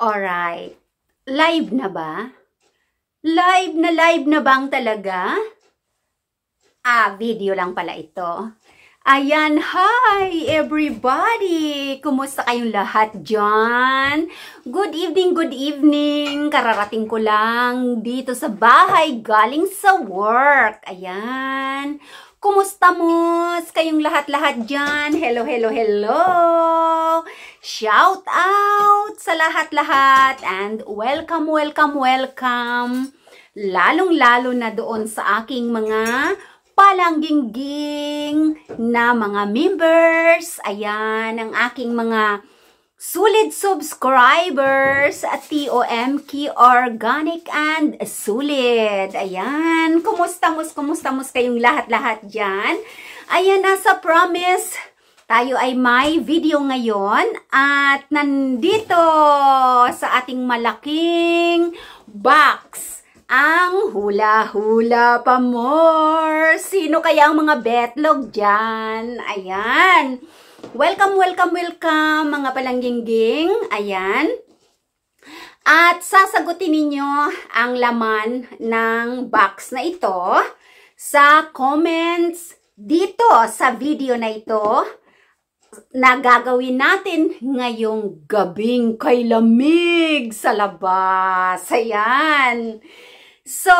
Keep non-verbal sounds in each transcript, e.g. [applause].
Alright. Live na ba? Live na live na bang talaga? Ah, video lang pala ito. Ayan, hi everybody! Kumusta kayong lahat John? Good evening, good evening! Kararating ko lang dito sa bahay galing sa work. Ayan. Kumusta mos? Kayong lahat-lahat dyan. Hello, hello, hello. Shout out sa lahat-lahat and welcome, welcome, welcome. Lalong-lalo na doon sa aking mga palangging-ging na mga members. Ayan, ang aking mga Sulit subscribers at TOMK Organic and Sulit. Ayan, kumusta mus, kumusta mus kayong lahat-lahat dyan. Ayan, nasa promise, tayo ay may video ngayon at nandito sa ating malaking box ang hula-hula pa more. Sino kaya ang mga betlog dyan? Ayan. Ayan. Welcome, welcome, welcome mga palangging Ayan. At sasagutin ninyo ang laman ng box na ito sa comments dito sa video na ito na gagawin natin ngayong gabing kay lamig sa labas. Ayan. So,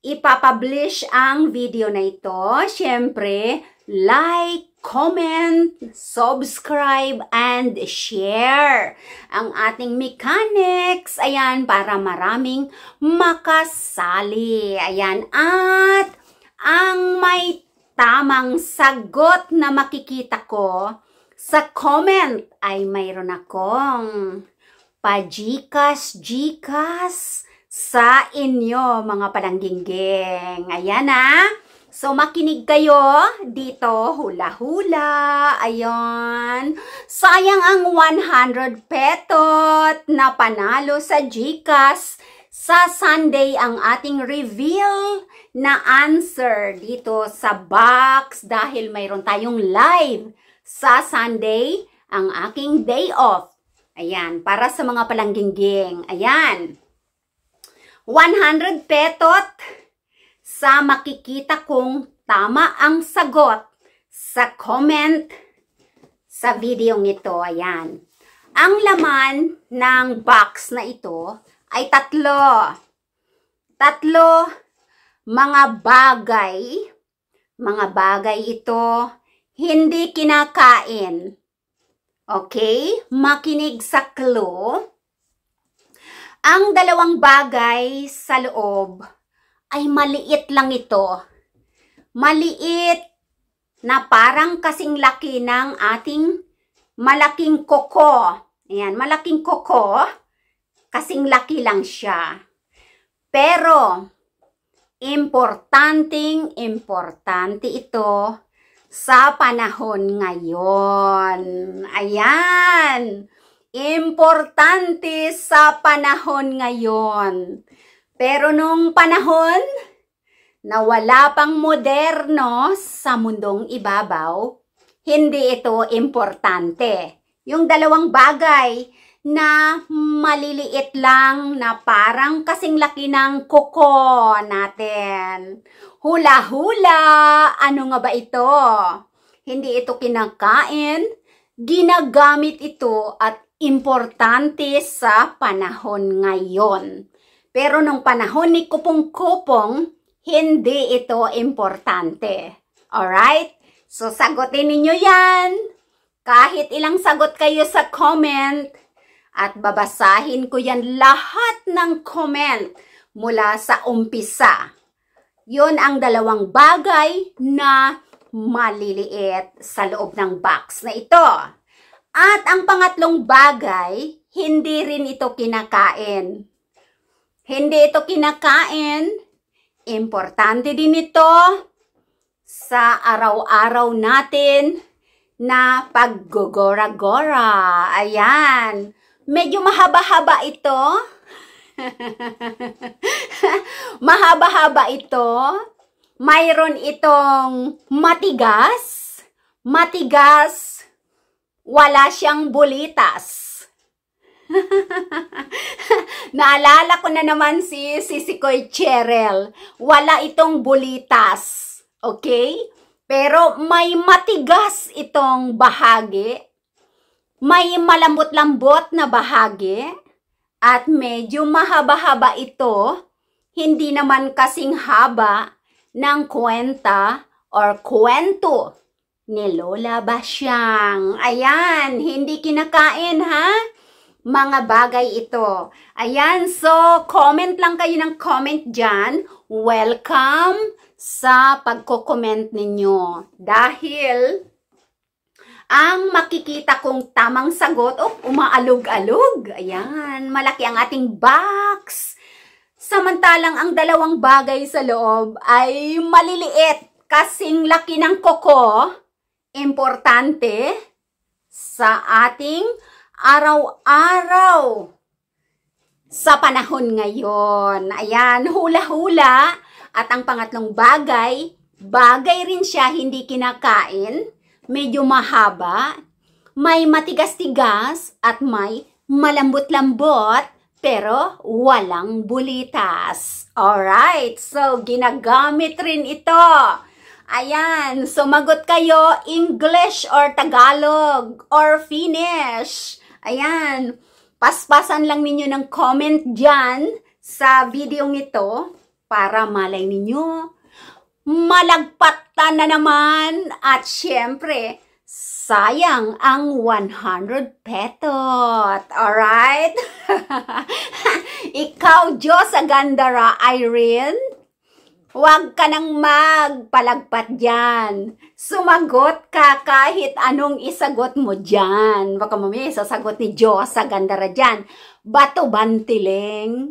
ipapublish ang video na ito. Siyempre, like, comment, subscribe, and share ang ating mechanics. Ayan, para maraming makasali. Ayan, at ang may tamang sagot na makikita ko sa comment ay mayroon akong pajikas-jikas sa inyo mga palanggingging. Ayan ah. So, makinig kayo dito, hula-hula, ayon. Sayang ang 100 petot na panalo sa GCAS. Sa Sunday, ang ating reveal na answer dito sa box dahil mayroon tayong live sa Sunday, ang aking day off. Ayan, para sa mga palangging-ging. Ayan. 100 petot sa makikita kong tama ang sagot sa comment sa video ito. Ayan. Ang laman ng box na ito ay tatlo. Tatlo mga bagay. Mga bagay ito hindi kinakain. Okay? Makinig sa clue. Ang dalawang bagay sa loob ay maliit lang ito. Maliit na parang kasing laki ng ating malaking koko. Ayan, malaking koko. Kasing laki lang siya. Pero, importanting, importante ito sa panahon ngayon. Ayan! Importante sa panahon ngayon. Pero nung panahon na wala pang moderno sa mundong ibabaw, hindi ito importante. Yung dalawang bagay na maliliit lang na parang kasing laki ng koko natin. Hula-hula, ano nga ba ito? Hindi ito kinakain, ginagamit ito at importante sa panahon ngayon. Pero nung panahon ni Kupong-Kupong, hindi ito importante. Alright? So, sagutin ninyo yan. Kahit ilang sagot kayo sa comment, at babasahin ko yan lahat ng comment mula sa umpisa. Yun ang dalawang bagay na maliliit sa loob ng box na ito. At ang pangatlong bagay, hindi rin ito kinakain. Hindi ito kinakain. Importante din ito sa araw-araw natin na paggogora-gora. Ayan. Medyo mahaba-haba ito. [laughs] mahaba-haba ito. Mayroon itong matigas. Matigas. Wala siyang bulitas. [laughs] Naalala ko na naman si Sisikoy Cheryl. Wala itong bulitas. Okay? Pero may matigas itong bahagi. May malambot-lambot na bahagi. At medyo mahaba-haba ito. Hindi naman kasing haba ng kwenta or kwento ni Lola Basyang. Ayan, hindi kinakain ha? mga bagay ito. Ayan, so comment lang kayo ng comment dyan. Welcome sa pagko-comment ninyo. Dahil ang makikita kong tamang sagot, oh, umaalog-alog. Ayan, malaki ang ating box. Samantalang ang dalawang bagay sa loob ay maliliit kasing laki ng koko, importante sa ating araw-araw sa panahon ngayon. Ayan, hula-hula. At ang pangatlong bagay, bagay rin siya hindi kinakain, medyo mahaba, may matigas-tigas at may malambot-lambot pero walang bulitas. Alright, so ginagamit rin ito. Ayan, sumagot kayo English or Tagalog or Finnish. Ayan, paspasan lang ninyo ng comment dyan sa video ito para malay ninyo malagpatan na naman at syempre sayang ang 100 petot. Alright? [laughs] Ikaw, Diyos Agandara, Irene, Huwag ka nang magpalagpat dyan. Sumagot ka kahit anong isagot mo dyan. Baka mamaya sasagot ni Diyos sa gandara dyan. Bato bantiling.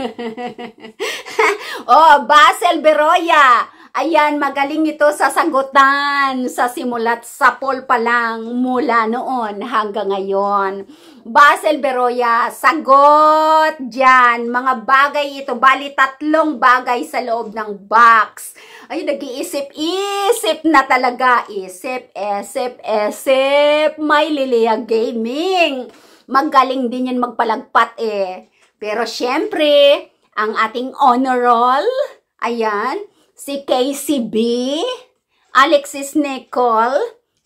[laughs] oh, Basel Beroya. Ayan, magaling ito sa sagutan sa simulat sa poll pa lang mula noon hanggang ngayon. Basel Beroya, sagot dyan. Mga bagay ito, bali tatlong bagay sa loob ng box. Ayun, nag-iisip-isip na talaga. Isip, isip, isip. May Lilia Gaming. Magaling din yan magpalagpat eh. Pero syempre, ang ating honor roll, ayan, si KCB, Alexis Nicole,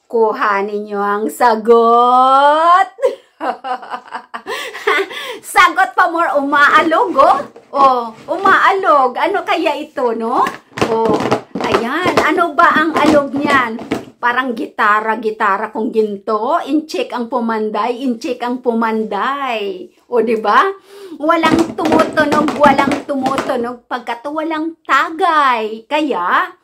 kuha ninyo ang sagot. [laughs] sagot pa more umaalog, oh. Oh, umaalog. Ano kaya ito, no? Oh, ayan. Ano ba ang alog niyan? Parang gitara-gitara kung ginto. In-check ang pumanday, in-check ang pumanday. O, oh, di ba? walang tumutunog, walang tumutunog, pagkat walang tagay. Kaya,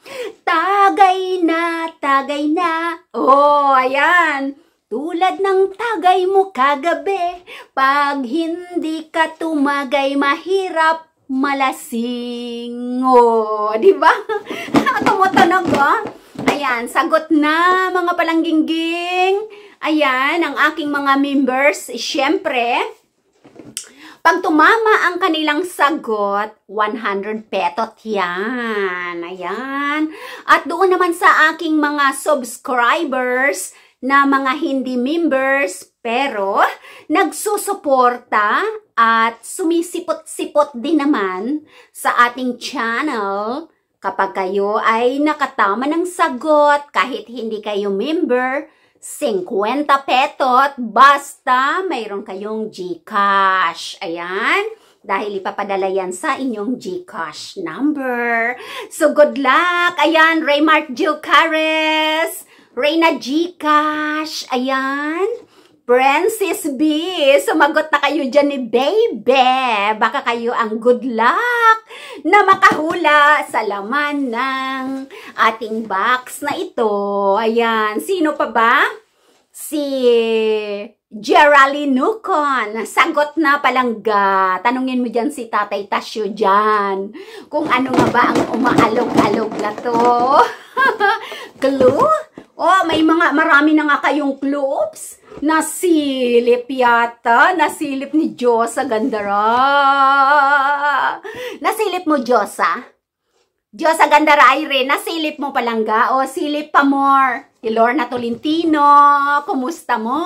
tagay na, tagay na. Oh, ayan. Tulad ng tagay mo kagabi, pag hindi ka tumagay, mahirap malasing. Oh, di ba? [laughs] tumutunog, oh. Ayan, sagot na mga palangging Ayan, ang aking mga members, syempre, pag tumama ang kanilang sagot, 100 petot yan. Ayan. At doon naman sa aking mga subscribers na mga hindi members pero nagsusuporta at sumisipot-sipot din naman sa ating channel kapag kayo ay nakatama ng sagot kahit hindi kayo member 50 petot basta mayroon kayong GCash. Ayan. Dahil ipapadala yan sa inyong GCash number. So good luck. Ayan, Raymark Jill Cares. Reyna Gcash. Ayan. Francis B, sumagot na kayo dyan ni Baby. Baka kayo ang good luck na makahula sa laman ng ating box na ito. Ayan, sino pa ba? Si Geraldine Nucon. Sagot na palangga. Tanungin mo dyan si Tatay Tasyo dyan. Kung ano nga ba ang umaalog-alog na to. [laughs] Clue? Oh, may mga, marami na nga kayong clues. Nasilip yata. Nasilip ni Diyosa, Gandara. Nasilip mo, Diyosa? Diyosa, Gandara, Irene. Nasilip mo palangga. O, silip pa more. Si Lorna Tolentino. Kumusta mo?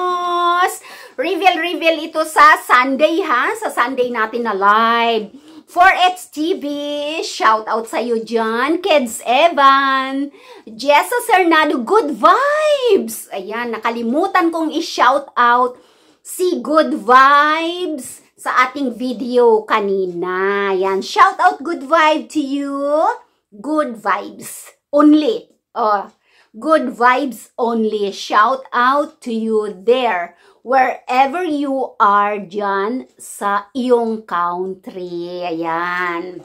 Reveal, reveal ito sa Sunday, ha? Sa Sunday natin na live. 4X TV, shout out sa iyo diyan, Kids Evan, Jessa Cernado, good vibes. Ayan, nakalimutan kong i-shout out si Good Vibes sa ating video kanina. Ayan, shout out good vibe to you. Good vibes only. Oh, Good vibes only. Shout out to you there. Wherever you are dyan sa iyong country. Ayan.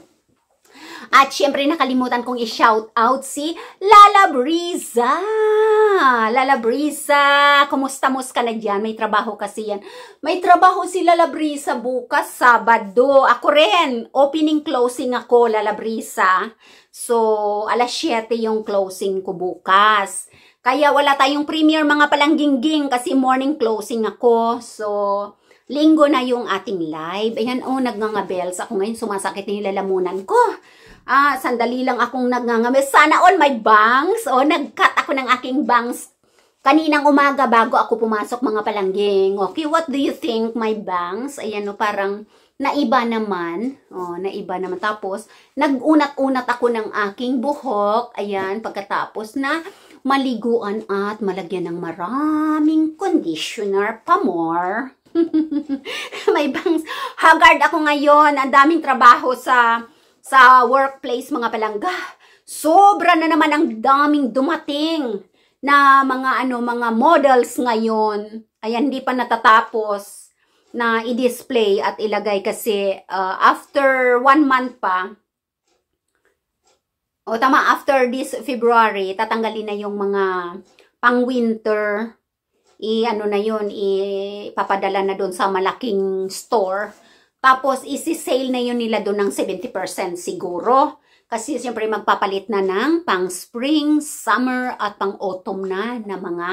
At syempre nakalimutan kong i-shout out si Lala Brisa. Lala Brisa, kumusta mos ka na dyan? May trabaho kasi yan. May trabaho si Lala Brisa bukas, Sabado. Ako rin, opening closing ako, Lala Brisa. So, alas 7 yung closing ko bukas. Kaya wala tayong premiere mga palangging-ging kasi morning closing ako. So, linggo na yung ating live. Ayan, oh, nagngangabels ako ngayon. Sumasakit na yung lalamunan ko. Ah, sandali lang akong nagngangame. Sana all my bangs. O, oh, nag-cut ako ng aking bangs kaninang umaga bago ako pumasok mga palangging. Okay, what do you think my bangs? Ayan o, parang naiba naman. Oh, naiba naman. Tapos, nag-unat-unat ako ng aking buhok. Ayan, pagkatapos na maliguan at malagyan ng maraming conditioner pa more. [laughs] my bangs. Haggard ako ngayon. Ang daming trabaho sa sa workplace mga palangga, sobra na naman ang daming dumating na mga ano mga models ngayon. Ayan, hindi pa natatapos na i-display at ilagay kasi uh, after one month pa, o tama, after this February, tatanggalin na yung mga pang-winter, i-ano na yun, ipapadala na doon sa malaking store tapos, isi-sale na yun nila doon ng 70% siguro. Kasi siyempre magpapalit na ng pang spring, summer at pang autumn na na mga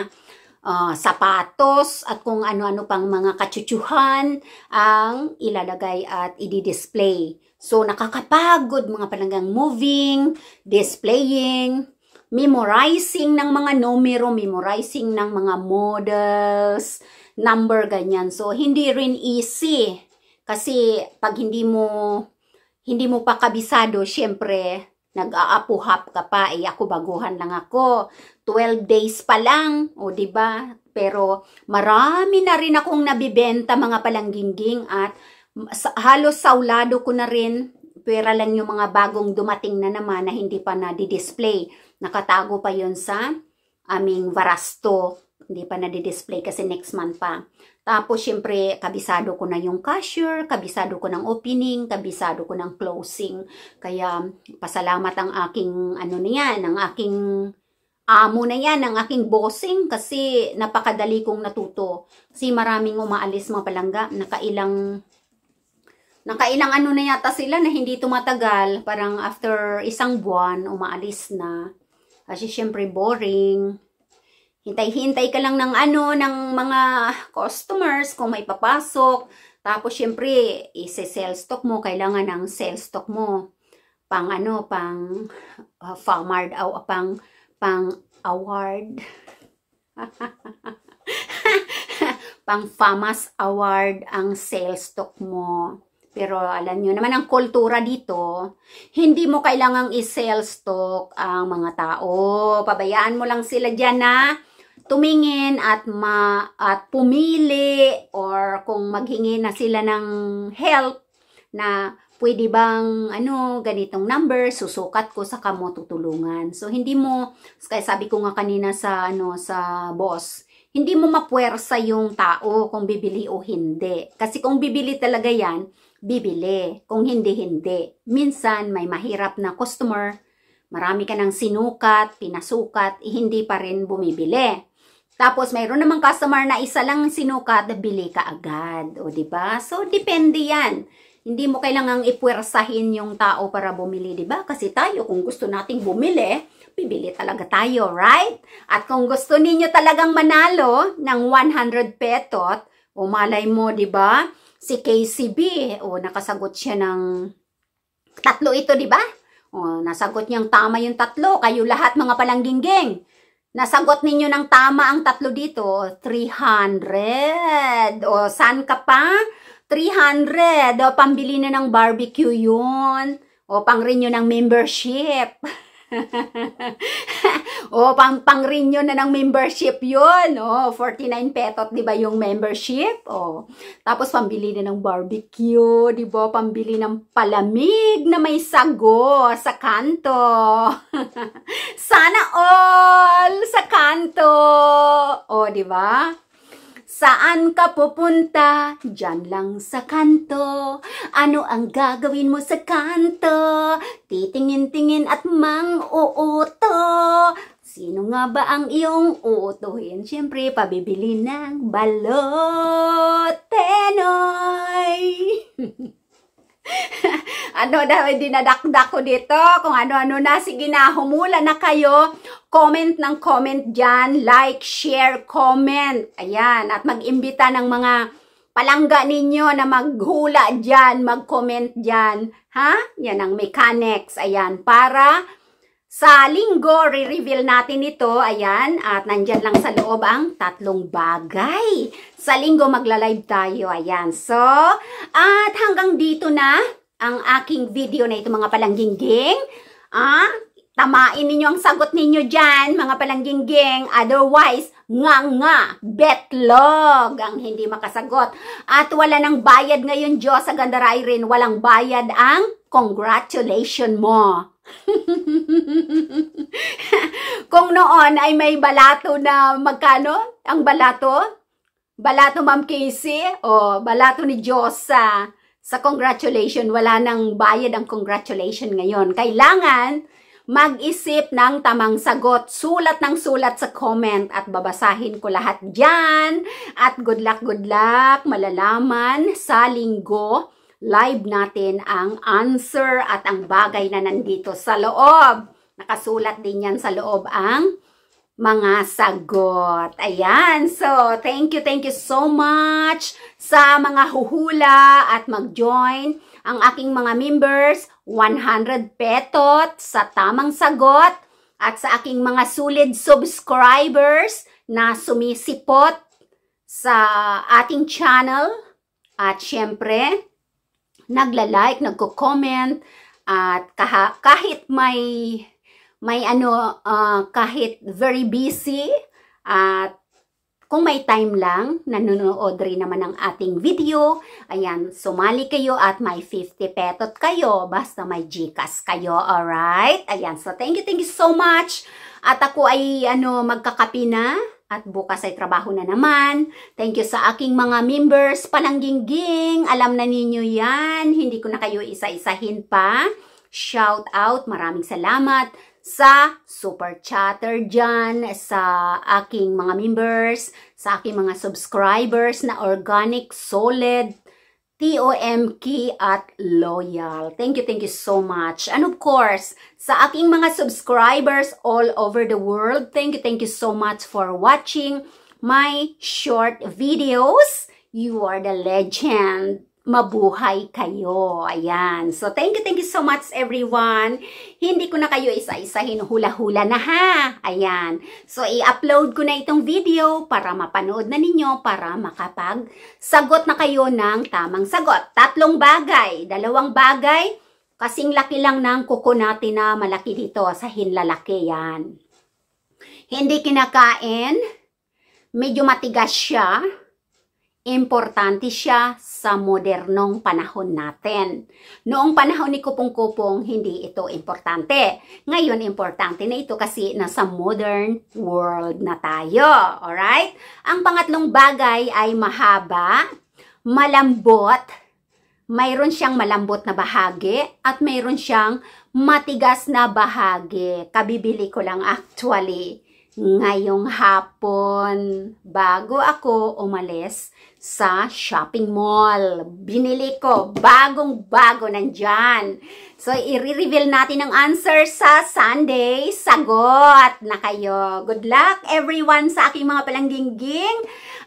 uh, sapatos at kung ano-ano pang mga kachuchuhan ang ilalagay at i-display. So nakakapagod mga palanggang moving, displaying, memorizing ng mga numero, memorizing ng mga models, number ganyan. So hindi rin easy kasi pag hindi mo hindi mo pa kabisado, syempre nag-aapuhap ka pa. Eh ako baguhan lang ako. 12 days pa lang, o 'di ba? Pero marami na rin akong nabibenta mga palangginging at halos saulado ko na rin pera lang yung mga bagong dumating na naman na hindi pa na-display. Nakatago pa yon sa aming varasto. Hindi pa na-display kasi next month pa. Tapos, syempre, kabisado ko na yung cashier, kabisado ko ng opening, kabisado ko ng closing. Kaya, pasalamat ang aking, ano niyan, ang aking amo na yan, ang aking bossing kasi napakadali kong natuto. Kasi maraming umaalis mga palangga, nakailang nakailang ano na yata sila na hindi tumatagal, parang after isang buwan, umaalis na. Kasi syempre boring hintay-hintay ka lang ng ano, ng mga customers kung may papasok. Tapos, syempre, isi sell stock mo. Kailangan ng sell stock mo. Pang ano, pang uh, ah, farmard, uh, pang, pang award. [laughs] pang FAMAS award ang sales stock mo. Pero alam nyo naman ang kultura dito, hindi mo kailangang i sell stock ang mga tao. Pabayaan mo lang sila dyan na tumingin at ma at pumili or kung maghingi na sila ng help na pwede bang ano ganitong number susukat ko sa kamo tutulungan. So hindi mo kaya sabi ko nga kanina sa ano sa boss, hindi mo mapuwersa yung tao kung bibili o hindi. Kasi kung bibili talaga yan, bibili. Kung hindi, hindi. Minsan may mahirap na customer, marami ka ng sinukat, pinasukat, eh, hindi pa rin bumibili. Tapos, mayroon namang customer na isa lang sinukat, bili ka agad. O, di ba So, depende yan. Hindi mo kailangang ipuwersahin yung tao para bumili, di ba Kasi tayo, kung gusto nating bumili, bibili talaga tayo, right? At kung gusto niyo talagang manalo ng 100 petot, o malay mo, ba Si KCB, o nakasagot siya ng tatlo ito, di ba O, nasagot niyang tama yung tatlo. Kayo lahat, mga palangging Nasagot ninyo ng tama ang tatlo dito. 300. O, saan ka pa? 300. O, pambili na ng barbecue yun. O, pang-renew ng membership. [laughs] oh, pang pang-renew na ng membership yun. no. oh, 49 petot, di ba yung membership? oh. tapos pambili na ng barbecue, di ba? Pambili ng palamig na may sago sa kanto. [laughs] Sana all sa kanto. Oh, di ba? Saan ka pupunta? Diyan lang sa kanto. Ano ang gagawin mo sa kanto? Titingin-tingin at mang uuto. Sino nga ba ang iyong uutuhin? Siyempre, pabibili ng balote, noy! [laughs] ano daw, eh, dinadakdak ko dito. Kung ano-ano na, sige na, humula na kayo. Comment ng comment dyan. Like, share, comment. Ayan, at mag-imbita ng mga palangga ninyo na maghula dyan, mag-comment dyan. Ha? Yan ang mechanics. Ayan, para sa linggo, re-reveal natin ito, ayan, at nandyan lang sa loob ang tatlong bagay. Sa linggo, magla-live tayo, ayan. So, at hanggang dito na ang aking video na ito, mga palangging-ging. Ah, tamain ninyo ang sagot ninyo dyan, mga palangging-ging. Otherwise, nga nga, betlog ang hindi makasagot. At wala ng bayad ngayon, Diyos, sa Gandaray rin, walang bayad ang congratulation mo. [laughs] Kung noon ay may balato na magkano? Ang balato? Balato Ma'am Casey o balato ni Diyosa sa congratulation. Wala nang bayad ang congratulation ngayon. Kailangan mag-isip ng tamang sagot. Sulat ng sulat sa comment at babasahin ko lahat dyan. At good luck, good luck. Malalaman sa linggo live natin ang answer at ang bagay na nandito sa loob. Nakasulat din yan sa loob ang mga sagot. Ayan. So, thank you, thank you so much sa mga huhula at mag-join ang aking mga members. 100 petot sa tamang sagot at sa aking mga solid subscribers na sumisipot sa ating channel. At syempre, nagla-like, nagko-comment, at kah kahit may, may ano, uh, kahit very busy, at kung may time lang, nanonood rin naman ng ating video. Ayan, sumali kayo at may 50 petot kayo. Basta may Gcash kayo, all right? Ayan, so thank you, thank you so much. At ako ay ano, magkakapi na. At bukas ay trabaho na naman. Thank you sa aking mga members, palangging-ging. Alam na ninyo yan. Hindi ko na kayo isa-isahin pa. Shout out, maraming salamat sa super chatter dyan, sa aking mga members, sa aking mga subscribers na organic, solid, TOMK at Loyal. Thank you, thank you so much. And of course, sa aking mga subscribers all over the world, thank you, thank you so much for watching my short videos. You are the legend mabuhay kayo. Ayan. So, thank you, thank you so much everyone. Hindi ko na kayo isa-isahin hula-hula na ha. Ayan. So, i-upload ko na itong video para mapanood na ninyo, para makapag sagot na kayo ng tamang sagot. Tatlong bagay, dalawang bagay, kasing laki lang ng kuko natin na malaki dito sa hinlalaki yan. Hindi kinakain, medyo matigas siya, Importante siya sa modernong panahon natin. Noong panahon ni Kupong-Kupong, hindi ito importante. Ngayon, importante na ito kasi nasa modern world na tayo. Alright? Ang pangatlong bagay ay mahaba, malambot, mayroon siyang malambot na bahagi at mayroon siyang matigas na bahagi. Kabibili ko lang actually ngayong hapon bago ako umalis sa shopping mall. Binili ko bagong-bago nandyan. So, i-reveal natin ang answer sa Sunday. Sagot na kayo. Good luck everyone sa aking mga palangging-ging.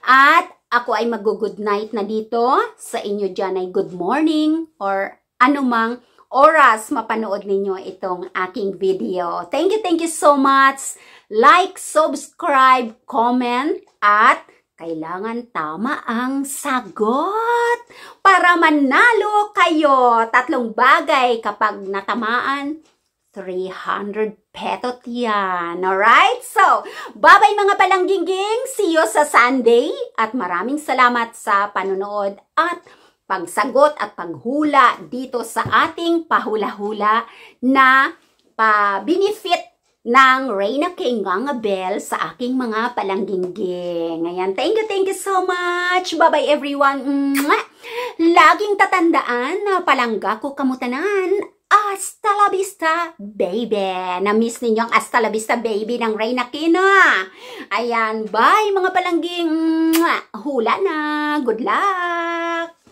At ako ay mag-good night na dito. Sa inyo dyan ay good morning or anumang oras mapanood ninyo itong aking video. Thank you, thank you so much. Like, subscribe, comment, at kailangan tama ang sagot para manalo kayo. Tatlong bagay kapag natamaan, 300 petot yan. Alright? So, bye-bye mga palangginging. See you sa Sunday. At maraming salamat sa panonood at pagsagot at paghula dito sa ating pahula-hula na pa-benefit ng Reina King Ganga Bell sa aking mga palangginggi. Ayan, thank you, thank you so much. Bye-bye everyone. Mwah! Laging tatandaan na palangga ko kamutanan Hasta la vista, baby! Na-miss ninyo ang Hasta la vista, baby ng Reina Kino. Ayan, bye mga palangging! Hula na! Good luck!